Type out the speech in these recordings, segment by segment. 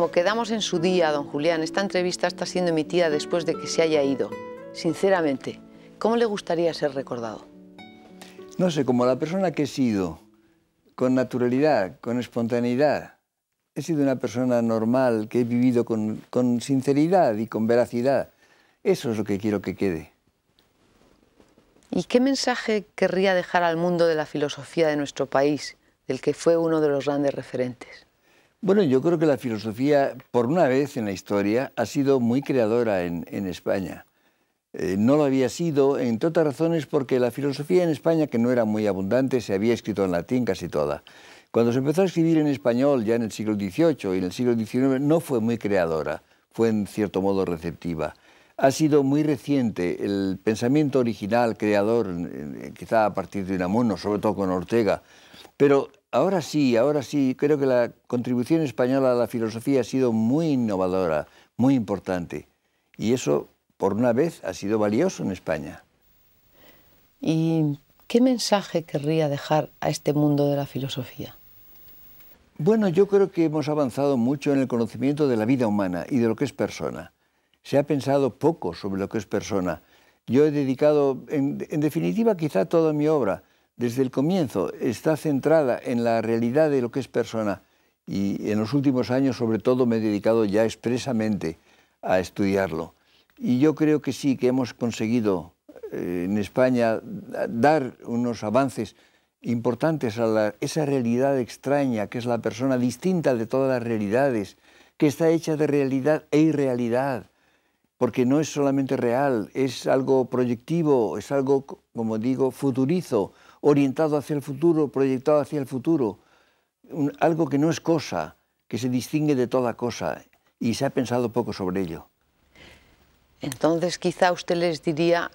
Como quedamos en su día, don Julián, esta entrevista está siendo emitida después de que se haya ido. Sinceramente, ¿cómo le gustaría ser recordado? No sé, como la persona que he sido, con naturalidad, con espontaneidad. He sido una persona normal, que he vivido con, con sinceridad y con veracidad. Eso es lo que quiero que quede. ¿Y qué mensaje querría dejar al mundo de la filosofía de nuestro país, del que fue uno de los grandes referentes? Bueno, yo creo que la filosofía, por una vez en la historia, ha sido muy creadora en, España. Eh, no lo había sido, entre otras razones, porque la filosofía en España, que no era muy abundante, se había escrito en latín casi toda. Cuando se empezó a escribir en español, ya en el siglo XVIII y en el siglo XIX, no fue muy creadora, fue en cierto modo receptiva. Ha sido muy reciente el pensamiento original, creador, quizá a partir de Unamuno, sobre todo con Ortega, pero Ahora sí, ahora sí, creo que la contribución española a la filosofía ha sido muy innovadora, muy importante. Y eso, por una vez, ha sido valioso en España. ¿Y qué mensaje querría dejar a este mundo de la filosofía? Bueno, yo creo que hemos avanzado mucho en el conocimiento de la vida humana y de lo que es persona. Se ha pensado poco sobre lo que es persona. Yo he dedicado, en, en definitiva, quizá toda mi obra desde el comienzo está centrada en la realidad de lo que es persona y en los últimos años sobre todo me he dedicado ya expresamente a estudiarlo. Y yo creo que sí, que hemos conseguido eh, en España dar unos avances importantes a esa realidad extraña que es la persona distinta de todas las realidades, que está hecha de realidad e irrealidad, porque no es solamente real, es algo proyectivo, es algo, como digo, futurizo, orientado hacia el futuro, proyectado hacia el futuro, algo que no es cosa, que se distingue de toda cosa, y se ha pensado poco sobre ello. Entonces quizá usted les diría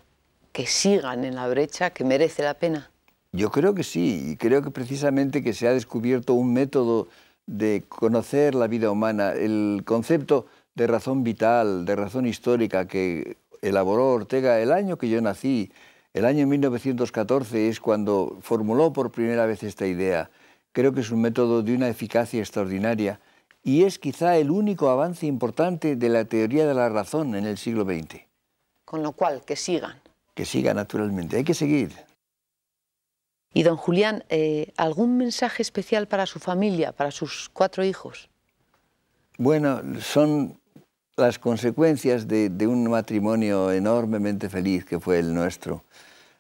que sigan en la brecha, que merece la pena. Yo creo que sí, y creo que precisamente que se ha descubierto un método de conocer la vida humana, el concepto de razón vital, de razón histórica que elaboró Ortega el año que yo nací, el año 1914 es cuando formuló por primera vez esta idea. Creo que es un método de una eficacia extraordinaria y es quizá el único avance importante de la teoría de la razón en el siglo XX. Con lo cual, que sigan. Que sigan, naturalmente, hay que seguir. Y don Julián, eh, ¿algún mensaje especial para su familia, para sus cuatro hijos? Bueno, son las consecuencias de, un matrimonio enormemente feliz que fue el nuestro.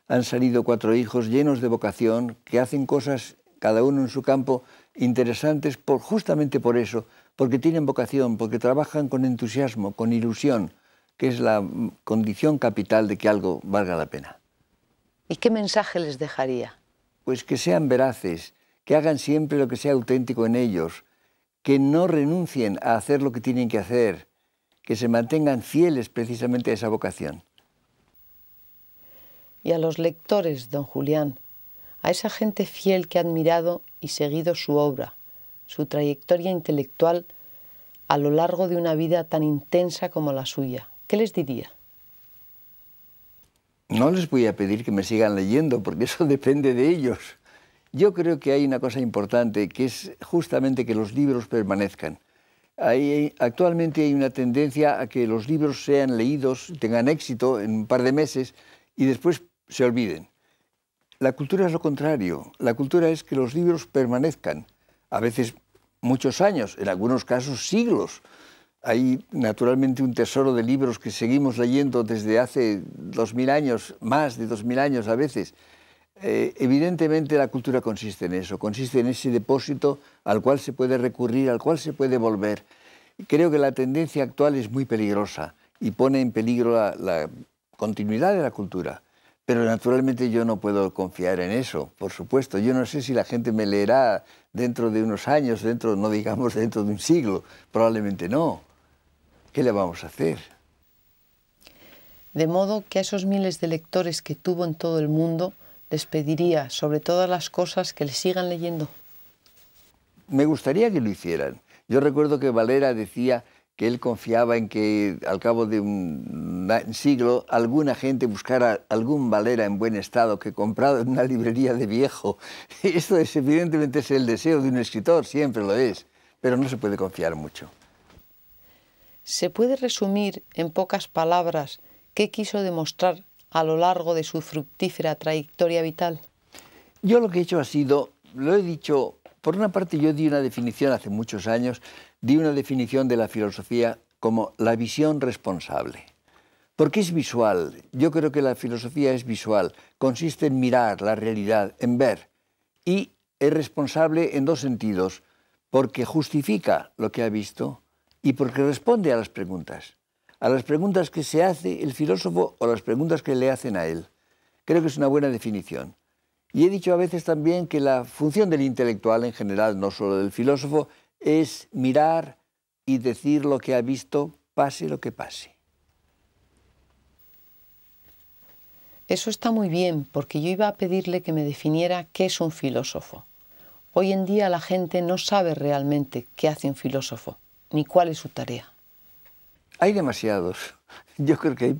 Han salido cuatro hijos llenos de vocación, que hacen cosas, cada uno en su campo, interesantes por, justamente por eso, porque tienen vocación, porque trabajan con entusiasmo, con ilusión, que es la condición capital de que algo valga la pena. ¿Y qué mensaje les dejaría? Pues que sean veraces, que hagan siempre lo que sea auténtico en ellos, que no renuncien a hacer lo que tienen que hacer, que se mantengan fieles precisamente a esa vocación. Y a los lectores, don Julián, a esa gente fiel que ha admirado y seguido su obra, su trayectoria intelectual a lo largo de una vida tan intensa como la suya, ¿qué les diría? No les voy a pedir que me sigan leyendo, porque eso depende de ellos. Yo creo que hay una cosa importante, que es justamente que los libros permanezcan actualmente hay una tendencia a que los libros sean leídos, tengan éxito en un par de meses y después se olviden. La cultura es lo contrario. La cultura es que los libros permanezcan, a veces muchos años, en algunos casos siglos. Hay naturalmente un tesoro de libros que seguimos leyendo desde hace dos 2.000 años, más de dos 2.000 años a veces. Eh, evidentemente la cultura consiste en eso, consiste en ese depósito al cual se puede recurrir, al cual se puede volver. Creo que la tendencia actual es muy peligrosa y pone en peligro la, continuidad de la cultura. Pero naturalmente yo no puedo confiar en eso, por supuesto. Yo no sé si la gente me leerá dentro de unos años, dentro, no digamos dentro de un siglo, probablemente no. ¿Qué le vamos a hacer? De modo que a esos miles de lectores que tuvo en todo el mundo, les pediría, sobre todas las cosas, que le sigan leyendo? Me gustaría que lo hicieran. Yo recuerdo que Valera decía que él confiaba en que al cabo de un siglo alguna gente buscara algún Valera en buen estado que comprado en una librería de viejo. Esto es evidentemente es el deseo de un escritor, siempre lo es, pero no se puede confiar mucho. ¿Se puede resumir en pocas palabras qué quiso demostrar a lo largo de su fructífera trayectoria vital? Yo lo que he hecho ha sido, lo he dicho, por una parte yo di una definición hace muchos años, di una definición de la filosofía como la visión responsable. Porque es visual, yo creo que la filosofía es visual, consiste en mirar la realidad, en ver, y es responsable en dos sentidos, porque justifica lo que ha visto y porque responde a las preguntas a las preguntas que se hace el filósofo o las preguntas que le hacen a él. Creo que es una buena definición. Y he dicho a veces también que la función del intelectual en general, no solo del filósofo, es mirar y decir lo que ha visto, pase lo que pase. Eso está muy bien, porque yo iba a pedirle que me definiera qué es un filósofo. Hoy en día la gente no sabe realmente qué hace un filósofo, ni cuál es su tarea. Hay demasiados. Yo creo que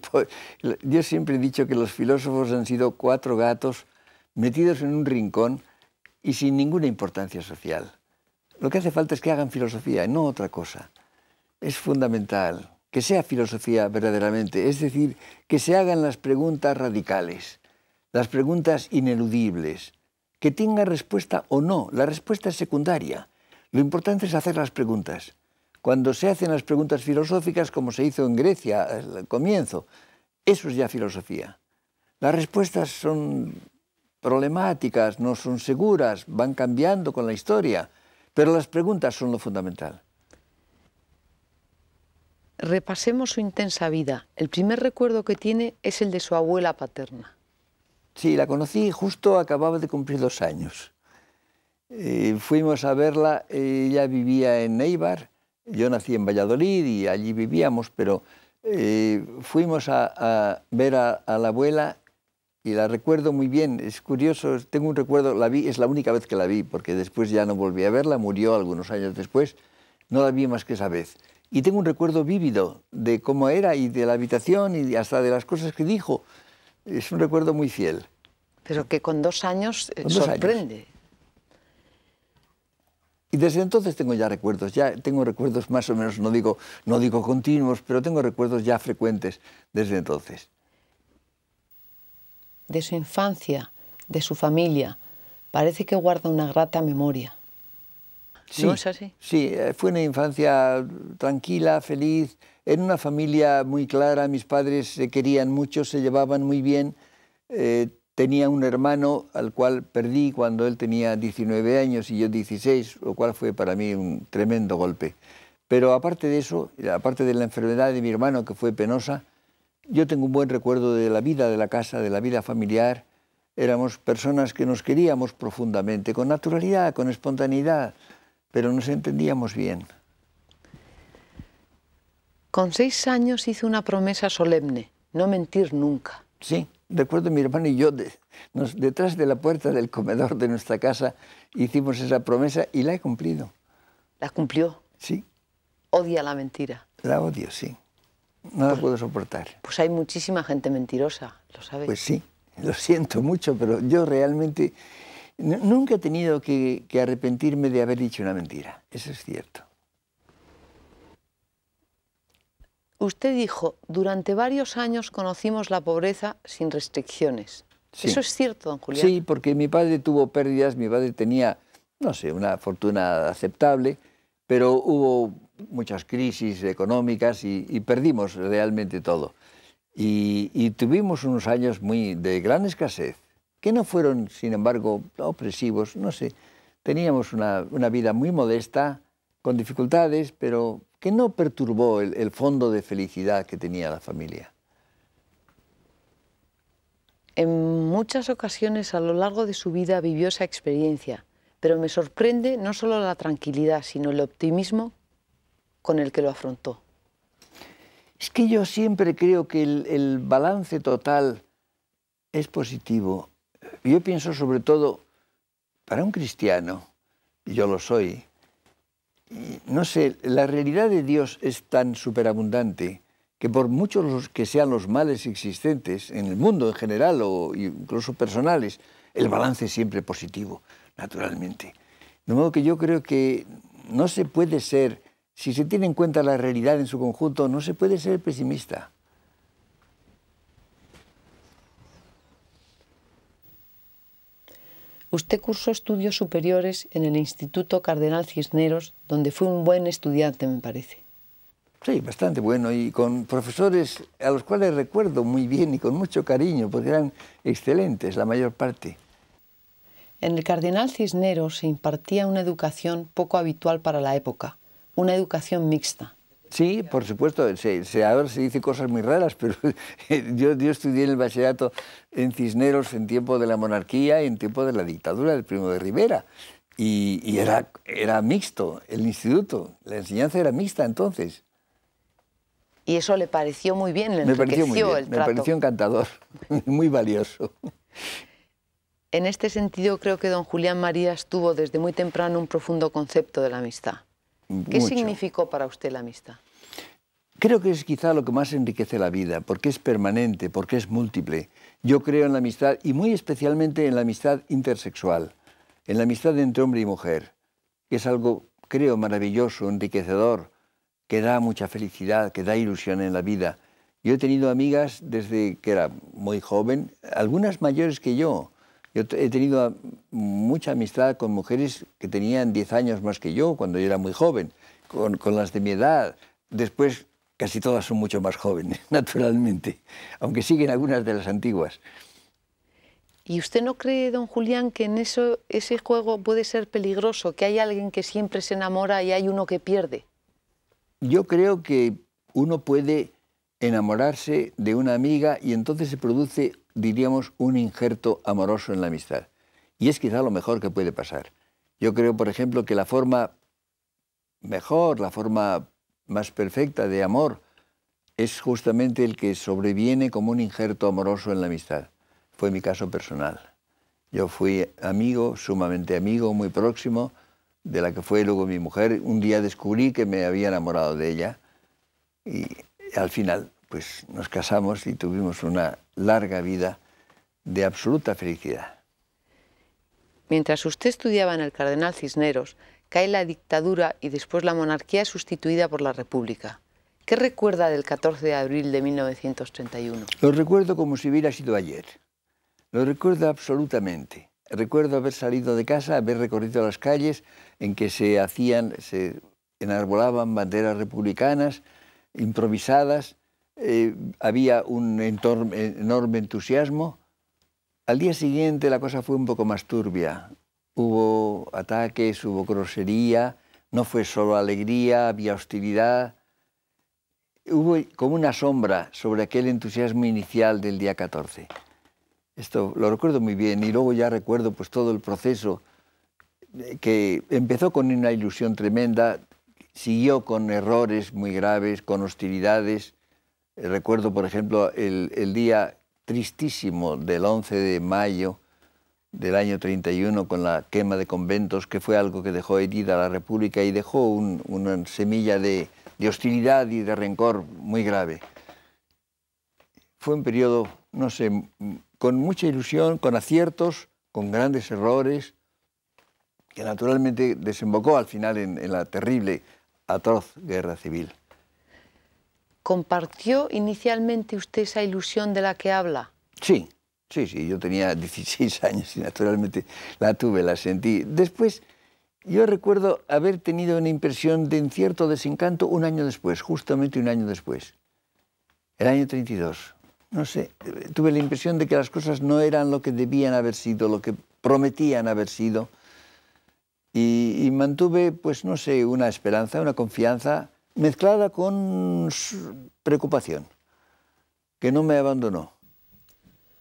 Yo siempre he dicho que los filósofos han sido cuatro gatos metidos en un rincón y sin ninguna importancia social. Lo que hace falta es que hagan filosofía, no otra cosa. Es fundamental que sea filosofía verdaderamente, es decir, que se hagan las preguntas radicales, las preguntas ineludibles, que tenga respuesta o no, la respuesta es secundaria. Lo importante es hacer las preguntas. Cuando se hacen las preguntas filosóficas, como se hizo en Grecia al comienzo, eso es ya filosofía. Las respuestas son problemáticas, no son seguras, van cambiando con la historia, pero las preguntas son lo fundamental. Repasemos su intensa vida. El primer recuerdo que tiene es el de su abuela paterna. Sí, la conocí justo acababa de cumplir dos años. Eh, fuimos a verla, ella vivía en Neibar yo nací en Valladolid y allí vivíamos, pero eh, fuimos a, ver a, la abuela y la recuerdo muy bien. Es curioso, tengo un recuerdo, la vi, es la única vez que la vi, porque después ya no volví a verla, murió algunos años después, no la vi más que esa vez. Y tengo un recuerdo vívido de cómo era y de la habitación y hasta de las cosas que dijo. Es un recuerdo muy fiel. Pero que con dos años eh, sorprende. Y desde entonces tengo ya recuerdos, ya tengo recuerdos más o menos, no digo, no digo continuos, pero tengo recuerdos ya frecuentes desde entonces. De su infancia, de su familia, parece que guarda una grata memoria. Sí, Sí, eh, fue una infancia tranquila, feliz, en una familia muy clara, mis padres se querían mucho, se llevaban muy bien. Eh, tenía un hermano al cual perdí cuando él tenía 19 años y yo 16, lo cual fue para mí un tremendo golpe. Pero aparte de eso, aparte de la enfermedad de mi hermano que fue penosa, yo tengo un buen recuerdo de la vida de la casa, de la vida familiar. Éramos personas que nos queríamos profundamente, con naturalidad, con espontaneidad, pero nos entendíamos bien. Con seis años hice una promesa solemne, no mentir nunca. Sí, recuerdo mi hermano y yo, detrás de la puerta del comedor de nuestra casa, hicimos esa promesa y la he cumplido. ¿La cumplió? Sí. ¿Odia la mentira? La odio, sí. No la pues puedo soportar. Pues hay muchísima gente mentirosa, ¿lo sabes? Pues sí, lo siento mucho, pero yo realmente nunca he tenido que, que arrepentirme de haber dicho una mentira, eso es cierto. usted dijo, durante varios años conocimos la pobreza sin restricciones. ¿Eso es cierto, don Julián? Sí, porque mi padre tuvo pérdidas, mi padre tenía, no sé, una fortuna aceptable, pero hubo muchas crisis económicas y, perdimos realmente todo. Y, tuvimos unos años muy de gran escasez, que no fueron, sin embargo, opresivos, no sé. Teníamos una vida muy modesta, con dificultades, pero que no perturbó el, fondo de felicidad que tenía la familia? En muchas ocasiones a lo largo de su vida vivió esa experiencia, pero me sorprende no solo la tranquilidad, sino el optimismo con el que lo afrontó. Es que yo siempre creo que el balance total es positivo. Yo pienso sobre todo para un cristiano, y yo lo soy, no sé, la realidad de Dios es tan superabundante que por muchos que sean los males existentes en el mundo en general o incluso personales, el balance es siempre positivo, naturalmente. De modo que yo creo que no se puede ser, si se tiene en cuenta la realidad en su conjunto, no se puede ser pesimista. Usted cursó estudios superiores en el Instituto Cardenal Cisneros, donde fue un buen estudiante, me parece. Sí, bastante bueno y con profesores a los cuales recuerdo muy bien y con mucho cariño, porque eran excelentes la mayor parte. En el Cardenal Cisneros se impartía una educación poco habitual para la época, una educación mixta. Sí, por supuesto, se, se, ahora se dice cosas muy raras, pero yo, yo estudié en el bachillerato en Cisneros en tiempo de la monarquía y en tiempo de la dictadura del Primo de Rivera. Y, era, era mixto el instituto, la enseñanza era mixta entonces. Y eso le pareció muy bien, le el trato. Me pareció encantador, muy valioso. En este sentido, creo que don Julián Marías tuvo desde muy temprano un profundo concepto de la amistad. ¿Qué significó para usted la amistad? Creo que es quizá lo que más enriquece la vida, porque es permanente, porque es múltiple. Yo creo en la amistad y muy especialmente en la amistad intersexual, en la amistad entre hombre y mujer, que es algo, creo, maravilloso, enriquecedor, que da mucha felicidad, que da ilusión en la vida. Yo he tenido amigas desde que era muy joven, algunas mayores que yo, yo he tenido mucha amistad con mujeres que tenían 10 años más que yo cuando yo era muy joven, con, las de mi edad. Después casi todas son mucho más jóvenes, naturalmente, aunque siguen algunas de las antiguas. ¿Y usted no cree, don Julián, que en eso ese juego puede ser peligroso, que hay alguien que siempre se enamora y hay uno que pierde? Yo creo que uno puede enamorarse de una amiga y entonces se produce, diríamos, un injerto amoroso en la amistad. Y es quizá lo mejor que puede pasar. Yo creo, por ejemplo, que la forma mejor, la forma más perfecta de amor es justamente el que sobreviene como un injerto amoroso en la amistad. Fue mi caso personal. Yo fui amigo, sumamente amigo, muy próximo de la que fue luego mi mujer. Un día descubrí que me había enamorado de ella y al final, pues nos casamos y tuvimos una larga vida de absoluta felicidad. Mientras usted estudiaba en el Cardenal Cisneros, cae la dictadura y después la monarquía sustituida por la República. ¿Qué recuerda del 14 de abril de 1931? Lo recuerdo como si hubiera sido ayer. Lo recuerdo absolutamente. Recuerdo haber salido de casa, haber recorrido las calles en que se hacían, se enarbolaban banderas republicanas, improvisadas, eh, había un enorme entusiasmo. Al día siguiente la cosa fue un poco más turbia. Hubo ataques, hubo grosería, no fue solo alegría, había hostilidad. Hubo como una sombra sobre aquel entusiasmo inicial del día 14. Esto lo recuerdo muy bien y luego ya recuerdo pues todo el proceso eh, que empezó con una ilusión tremenda, siguió con errores muy graves, con hostilidades. Eh, recuerdo, por ejemplo, el, día tristísimo del 11 de mayo del año 31 con la quema de conventos, que fue algo que dejó herida a la República y dejó una semilla de, hostilidad y de rencor muy grave. Fue un periodo, no sé, con mucha ilusión, con aciertos, con grandes errores, que naturalmente desembocó al final en la terrible atroz guerra civil. ¿Compartió inicialmente usted esa ilusión de la que habla? Sí, sí, sí. Yo tenía 16 años y naturalmente la tuve, la sentí. Después, yo recuerdo haber tenido una impresión de cierto desencanto un año después, justamente un año después, el año 32. No sé, tuve la impresión de que las cosas no eran lo que debían haber sido, lo que prometían haber sido y, mantuve, pues no sé, una esperanza, una confianza mezclada con preocupación, que no me abandonó.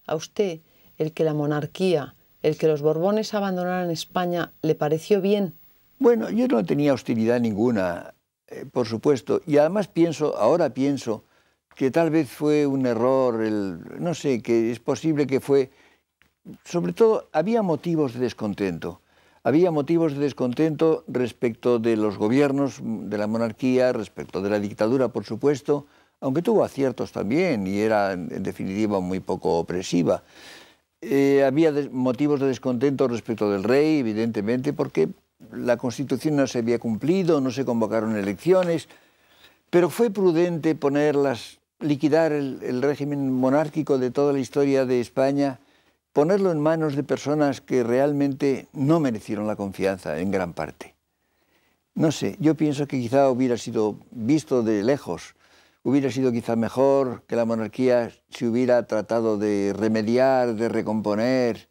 A usted, el que la monarquía, el que los Borbones abandonaran España, ¿le pareció bien? Bueno, yo no tenía hostilidad ninguna, eh, por supuesto, y además pienso, ahora pienso, que tal vez fue un error, el, no sé, que es posible que fue... Sobre todo, había motivos de descontento había motivos de descontento respecto de los gobiernos, de la monarquía, respecto de la dictadura, por supuesto, aunque tuvo aciertos también y era en definitiva muy poco opresiva. Eh, había motivos de descontento respecto del rey, evidentemente, porque la constitución no se había cumplido, no se convocaron elecciones, pero fue prudente ponerlas, liquidar el régimen monárquico de toda la historia de España ponerlo en manos de personas que realmente no merecieron la confianza en gran parte. No sé, yo pienso que quizá hubiera sido visto de lejos, hubiera sido quizá mejor que la monarquía se hubiera tratado de remediar, de recomponer,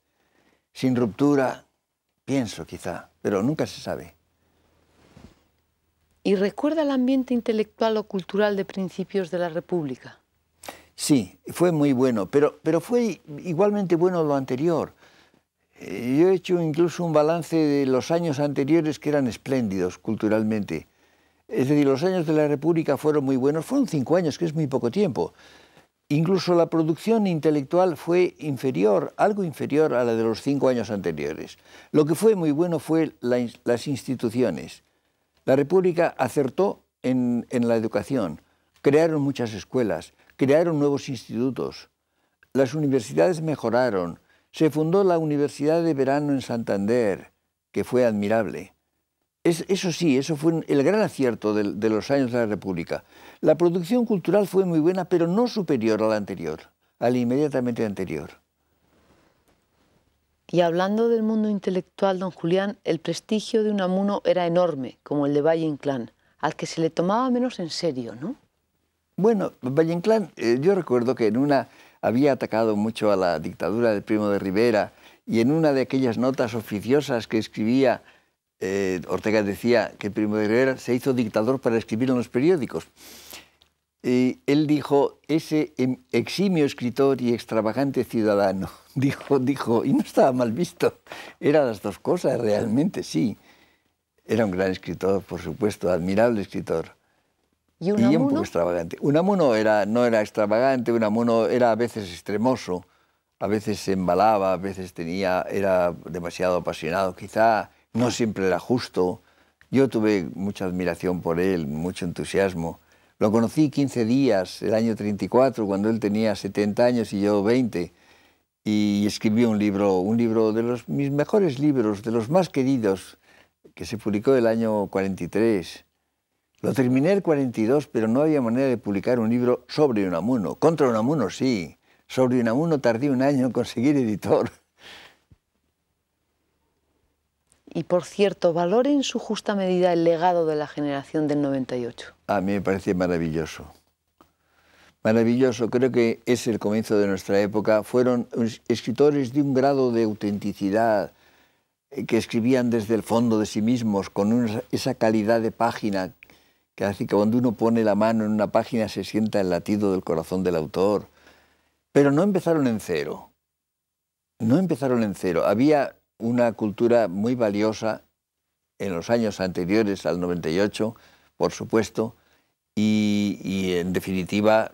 sin ruptura. Pienso quizá, pero nunca se sabe. ¿Y recuerda el ambiente intelectual o cultural de principios de la República? Sí, fue muy bueno, pero, fue igualmente bueno lo anterior. Eh, yo he hecho incluso un balance de los años anteriores que eran espléndidos culturalmente. Es decir, los años de la República fueron muy buenos, fueron cinco años, que es muy poco tiempo. Incluso la producción intelectual fue inferior, algo inferior a la de los cinco años anteriores. Lo que fue muy bueno fue las instituciones. La República acertó en la educación, crearon muchas escuelas, crearon nuevos institutos, las universidades mejoraron, se fundó la Universidad de Verano en Santander, que fue admirable. Es, eso sí, eso fue el gran acierto de, los años de la República. La producción cultural fue muy buena, pero no superior a la anterior, al inmediatamente anterior. Y hablando del mundo intelectual, don Julián, el prestigio de un amuno era enorme, como el de Valle Inclán, al que se le tomaba menos en serio, ¿no? Bueno, Valle eh, yo recuerdo que en una había atacado mucho a la dictadura del Primo de Rivera y en una de aquellas notas oficiosas que escribía, eh, Ortega decía que el Primo de Rivera se hizo dictador para escribir en los periódicos. Y él dijo, ese em, eximio escritor y extravagante ciudadano, dijo, dijo, y no estaba mal visto, eran las dos cosas realmente, sí. Era un gran escritor, por supuesto, admirable escritor ¿Y un poco extravagante. Unamuno era, no era extravagante, Unamuno era a veces extremoso, a veces se embalaba, a veces tenía, era demasiado apasionado, quizá no siempre era justo. Yo tuve mucha admiración por él, mucho entusiasmo. Lo conocí 15 días, el año 34, cuando él tenía 70 años y yo 20 y escribí un libro, un libro de los mis mejores libros, de los más queridos, que se publicó el año 43, lo terminé el 42, pero no había manera de publicar un libro sobre Unamuno. Contra Unamuno sí. Sobre Unamuno tardé un año en conseguir editor. Y por cierto, valore en su justa medida el legado de la generación del 98. A mí me parece maravilloso. Maravilloso, creo que es el comienzo de nuestra época. Fueron escritores de un grado de autenticidad, eh, que escribían desde el fondo de sí mismos, con esa calidad de página que hace que cuando uno pone la mano en una página se sienta el latido del corazón del autor. Pero no empezaron en cero. No empezaron en cero. Había una cultura muy valiosa en los años anteriores al 98, por supuesto, y, y en definitiva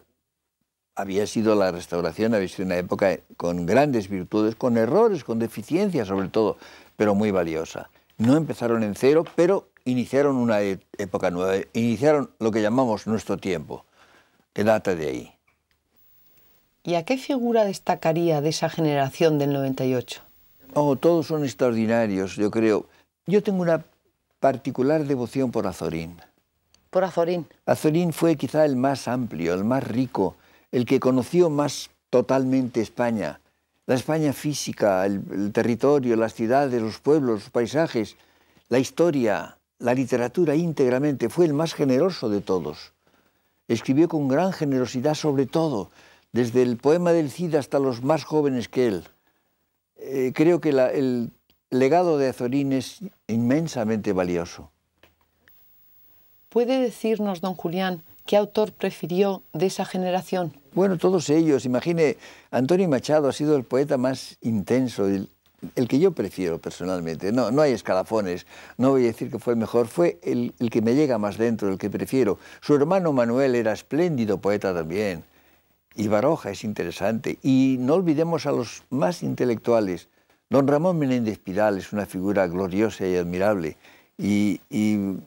había sido la restauración, había sido una época con grandes virtudes, con errores, con deficiencias sobre todo, pero muy valiosa. No empezaron en cero, pero iniciaron una e- época nueva, iniciaron lo que llamamos nuestro tiempo, que data de ahí. ¿Y a qué figura destacaría de esa generación del 98? Oh, todos son extraordinarios, yo creo. Yo tengo una particular devoción por Azorín. ¿Por Azorín? Azorín fue quizá el más amplio, el más rico, el que conoció más totalmente España. La España física, el territorio, las ciudades, los pueblos, los paisajes, la historia la literatura íntegramente, fue el más generoso de todos. Escribió con gran generosidad sobre todo, desde el poema del Cid hasta los más jóvenes que él. Eh, creo que el legado de Azorín es inmensamente valioso. ¿Puede decirnos, don Julián, qué autor prefirió de esa generación? Bueno, todos ellos. Imagine, Antonio Machado ha sido el poeta más intenso, el que yo prefiero personalmente, no, hay escalafones, no voy a decir que fue el mejor, fue el, que me llega más dentro, el que prefiero. Su hermano Manuel era espléndido poeta también, y Baroja es interesante, y no olvidemos a los más intelectuales. Don Ramón Menéndez Pidal es una figura gloriosa y admirable, y,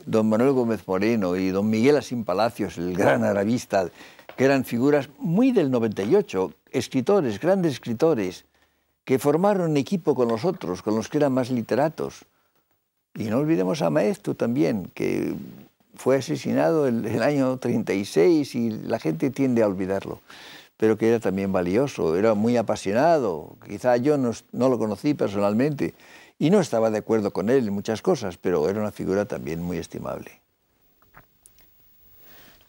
don Manuel Gómez Moreno y don Miguel Asín Palacios, el gran arabista, que eran figuras muy del 98, escritores, grandes escritores, que formaron equipo con nosotros, con los que eran más literatos. Y no olvidemos a Maestro también, que fue asesinado el, el año 36 y la gente tiende a olvidarlo, pero que era también valioso, era muy apasionado. Quizá yo no, no lo conocí personalmente y no estaba de acuerdo con él en muchas cosas, pero era una figura también muy estimable.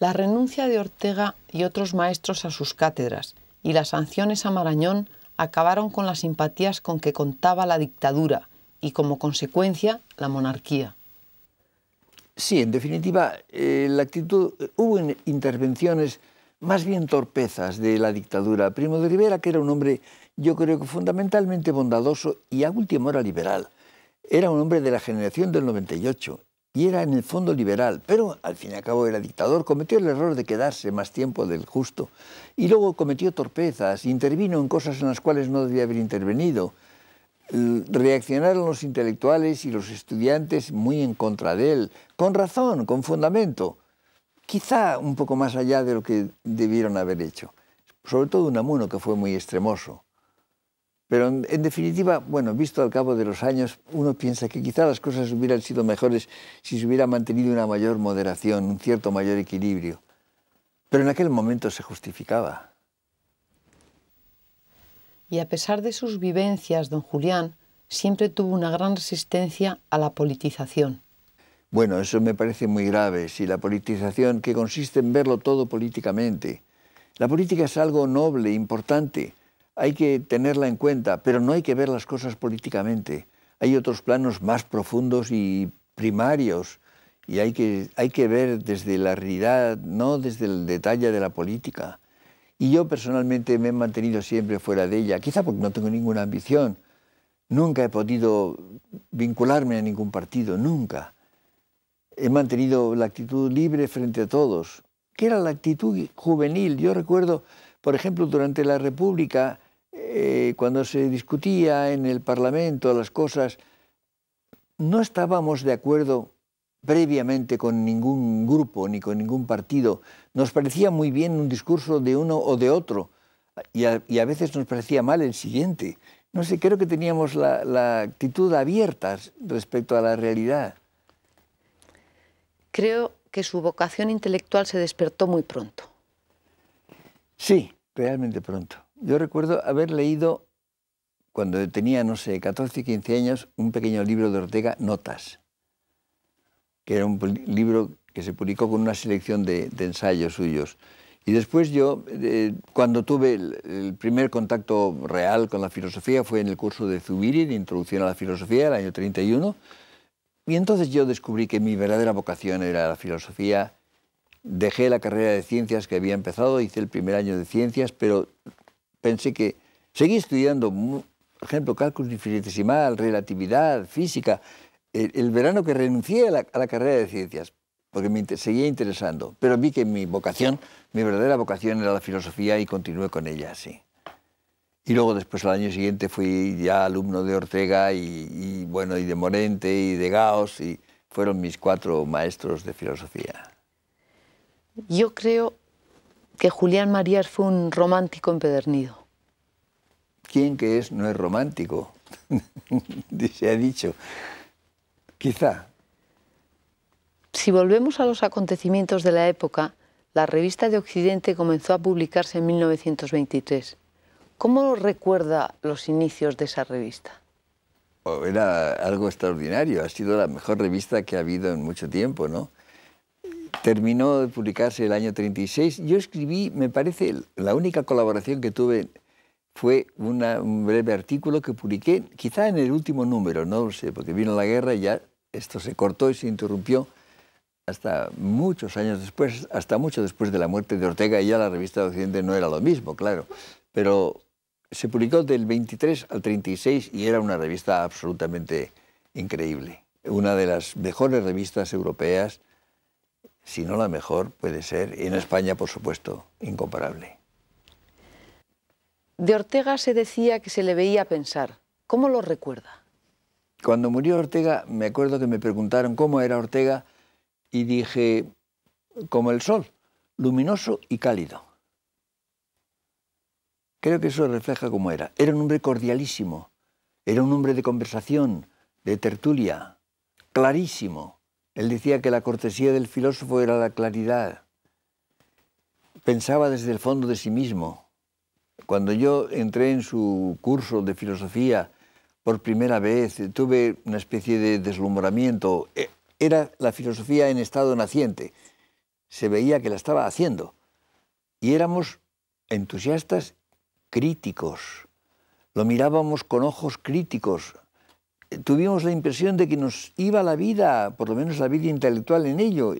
La renuncia de Ortega y otros maestros a sus cátedras y las sanciones a Marañón acabaron con las simpatías con que contaba la dictadura y como consecuencia la monarquía. Sí, en definitiva, eh, la actitud, eh, hubo intervenciones, más bien torpezas de la dictadura. Primo de Rivera, que era un hombre, yo creo que fundamentalmente bondadoso y a última hora liberal, era un hombre de la generación del 98 y era en el fondo liberal, pero al fin y al cabo era dictador, cometió el error de quedarse más tiempo del justo y luego cometió torpezas, intervino en cosas en las cuales no debía haber intervenido. Reaccionaron los intelectuales y los estudiantes muy en contra de él, con razón, con fundamento, quizá un poco más allá de lo que debieron haber hecho, sobre todo Unamuno, que fue muy extremoso. Pero en, definitiva, bueno, visto al cabo de los años, uno piensa que quizá las cosas hubieran sido mejores si se hubiera mantenido una mayor moderación, un cierto mayor equilibrio. Pero en aquel momento se justificaba. Y a pesar de sus vivencias, don Julián siempre tuvo una gran resistencia a la politización. Bueno, eso me parece muy grave, si la politización que consiste en verlo todo políticamente. La política es algo noble, importante, hay que tenerla en cuenta, pero no hay que ver las cosas políticamente. Hay otros planos más profundos y primarios y hay que, ver desde la realidad, no desde el detalle de la política. Y yo personalmente me he mantenido siempre fuera de ella, quizá porque no tengo ninguna ambición. Nunca he podido vincularme a ningún partido, nunca. He mantenido la actitud libre frente a todos, que era la actitud juvenil. Yo recuerdo, por ejemplo, durante la República, eh, cuando se discutía en el Parlamento las cosas, no estábamos de acuerdo previamente con ningún grupo ni con ningún partido. Nos parecía muy bien un discurso de uno o de otro y a, veces nos parecía mal el siguiente. No sé, creo que teníamos la actitud abierta respecto a la realidad. Creo que su vocación intelectual se despertó muy pronto. Sí, realmente pronto. Yo recuerdo haber leído, cuando tenía, no sé, 14, 15 años, un pequeño libro de Ortega, Notas, que era un libro que se publicó con una selección de, ensayos suyos. Y después yo, eh, cuando tuve el, primer contacto real con la filosofía, fue en el curso de Zubiri, de Introducción a la Filosofía, el año 31, y entonces yo descubrí que mi verdadera vocación era la filosofía. Dejé la carrera de ciencias que había empezado, hice el primer año de ciencias, pero pensé que seguí estudiando, por ejemplo, cálculo infinitesimal, relatividad, física. El, verano que renuncié a la, carrera de ciencias, porque me seguía interesando, pero vi que mi vocación, mi verdadera vocación era la filosofía y continué con ella así. Y luego después al año siguiente fui ya alumno de Ortega y, bueno y de Morente y de Gauss y fueron mis cuatro maestros de filosofía. Yo creo que Julián Marías fue un romántico empedernido. ¿Quién que es no es romántico? Se ha dicho. Quizá. Si volvemos a los acontecimientos de la época, la revista de Occidente comenzó a publicarse en 1923. ¿Cómo recuerda los inicios de esa revista? Oh, era algo extraordinario, ha sido la mejor revista que ha habido en mucho tiempo, ¿no? Terminó de publicarse el año 36. Yo escribí, me parece, la única colaboración que tuve fue un breve artículo que publiqué, quizá en el último número, no lo sé, porque vino la guerra y ya esto se cortó y se interrumpió hasta muchos años después, hasta mucho después de la muerte de Ortega, y ya la revista de Occidente no era lo mismo, claro, pero se publicó del 23 al 36 y era una revista absolutamente increíble, una de las mejores revistas europeas si no la mejor, puede ser, y en España, por supuesto, incomparable. De Ortega se decía que se le veía pensar. ¿Cómo lo recuerda? Cuando murió Ortega, me acuerdo que me preguntaron cómo era Ortega y dije, como el sol, luminoso y cálido. Creo que eso refleja cómo era. Era un hombre cordialísimo, era un hombre de conversación, de tertulia, clarísimo, él decía que la cortesía del filósofo era la claridad. Pensaba desde el fondo de sí mismo. Cuando yo entré en su curso de filosofía por primera vez, tuve una especie de deslumbramiento. E, era la filosofía en estado naciente. Se veía que la estaba haciendo. Y éramos entusiastas críticos. Lo mirábamos con ojos críticos, tuvimos la impresión de que nos iba la vida, por lo menos la vida intelectual en ello,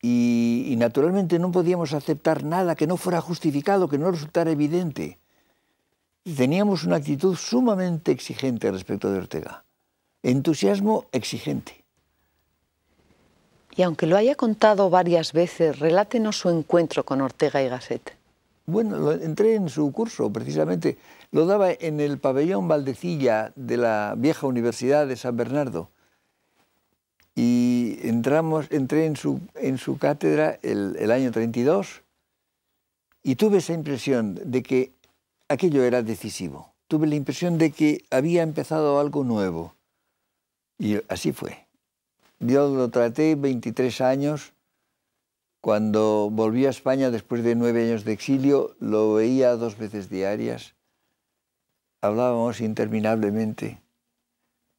y, naturalmente no podíamos aceptar nada que no fuera justificado, que no resultara evidente. Teníamos una actitud sumamente exigente respecto de Ortega, entusiasmo exigente. Y aunque lo haya contado varias veces, relátenos su encuentro con Ortega y Gasset. Bueno, entré en su curso, precisamente. Lo daba en el pabellón Valdecilla de la vieja Universidad de San Bernardo. Y entramos, entré en su, cátedra el, el año 32 y tuve esa impresión de que aquello era decisivo. Tuve la impresión de que había empezado algo nuevo. Y así fue. Yo lo traté 23 años cuando volví a España después de nueve años de exilio, lo veía dos veces diarias. Hablábamos interminablemente.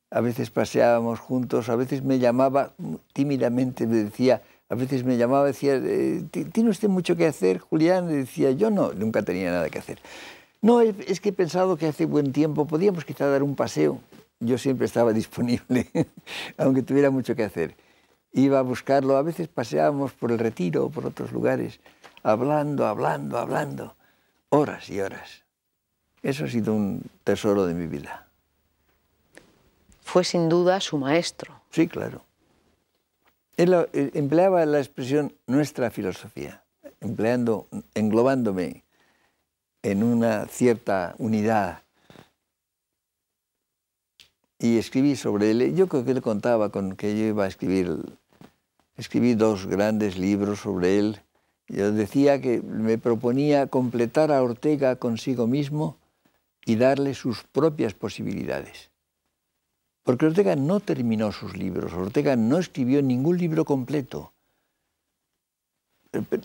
A veces paseábamos juntos, a veces me llamaba tímidamente, me decía, a veces me llamaba y decía, eh, ¿tiene usted mucho que hacer, Julián? Le decía, yo no, nunca tenía nada que hacer. No, es que he pensado que hace buen tiempo podíamos quizá dar un paseo. Yo siempre estaba disponible, aunque tuviera mucho que hacer iba a buscarlo. A veces paseábamos por el retiro o por otros lugares, hablando, hablando, hablando, horas y horas. Eso ha sido un tesoro de mi vida. Fue sin duda su maestro. Sí, claro. Él eh, empleaba la expresión nuestra filosofía, empleando, englobándome en una cierta unidad y escribí sobre él. Yo creo que él contaba con que yo iba a escribir. Escribí dos grandes libros sobre él. Yo decía que me proponía completar a Ortega consigo mismo y darle sus propias posibilidades. Porque Ortega no terminó sus libros, Ortega no escribió ningún libro completo.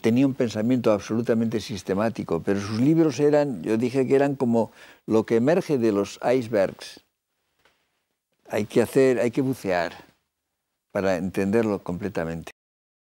Tenía un pensamiento absolutamente sistemático, pero sus libros eran, yo dije que eran como lo que emerge de los icebergs, hay que hacer, hay que bucear para entenderlo completamente.